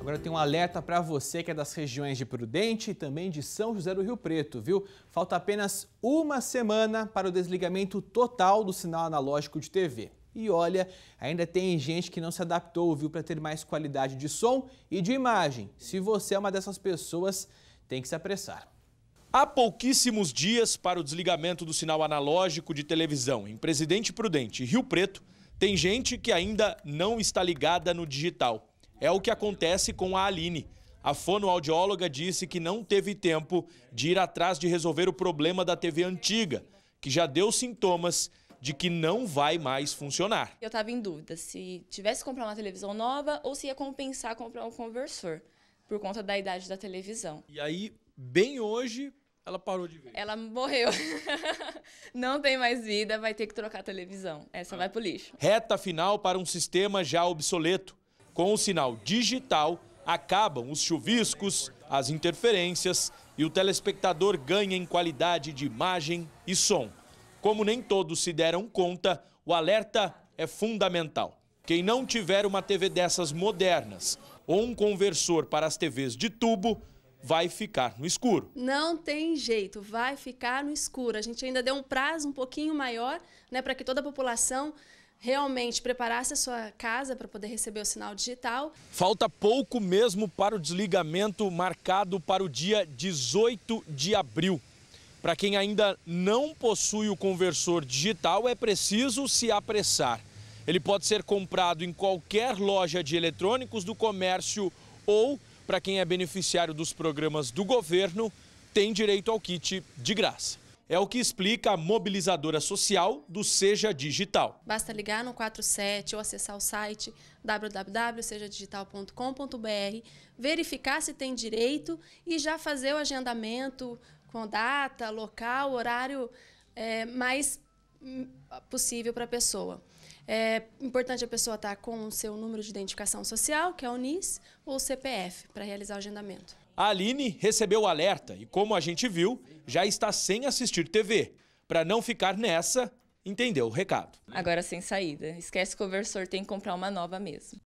Agora tem um alerta para você que é das regiões de Prudente e também de São José do Rio Preto, viu? Falta apenas uma semana para o desligamento total do sinal analógico de TV. E olha, ainda tem gente que não se adaptou, viu, para ter mais qualidade de som e de imagem. Se você é uma dessas pessoas, tem que se apressar. Há pouquíssimos dias para o desligamento do sinal analógico de televisão em Presidente Prudente e Rio Preto, tem gente que ainda não está ligada no digital. É o que acontece com a Aline. A fonoaudióloga disse que não teve tempo de ir atrás de resolver o problema da TV antiga, que já deu sintomas de que não vai mais funcionar. Eu estava em dúvida se tivesse que comprar uma televisão nova ou se ia compensar comprar um conversor, por conta da idade da televisão. E aí, bem hoje, ela parou de ver. Ela morreu. não tem mais vida, vai ter que trocar a televisão. Essa ah. vai o lixo. Reta final para um sistema já obsoleto. Com o sinal digital, acabam os chuviscos, as interferências e o telespectador ganha em qualidade de imagem e som. Como nem todos se deram conta, o alerta é fundamental. Quem não tiver uma TV dessas modernas ou um conversor para as TVs de tubo, vai ficar no escuro. Não tem jeito, vai ficar no escuro. A gente ainda deu um prazo um pouquinho maior, né, para que toda a população realmente preparasse a sua casa para poder receber o sinal digital. Falta pouco mesmo para o desligamento marcado para o dia 18 de abril. Para quem ainda não possui o conversor digital, é preciso se apressar. Ele pode ser comprado em qualquer loja de eletrônicos do comércio ou, para quem é beneficiário dos programas do governo, tem direito ao kit de graça. É o que explica a mobilizadora social do Seja Digital. Basta ligar no 47 ou acessar o site www.sejadigital.com.br, verificar se tem direito e já fazer o agendamento com data, local, horário é, mais hum, possível para a pessoa. É importante a pessoa estar tá com o seu número de identificação social, que é o NIS, ou CPF, para realizar o agendamento. A Aline recebeu o alerta e, como a gente viu, já está sem assistir TV. Para não ficar nessa, entendeu o recado. Agora sem saída. Esquece que o conversor, tem que comprar uma nova mesmo.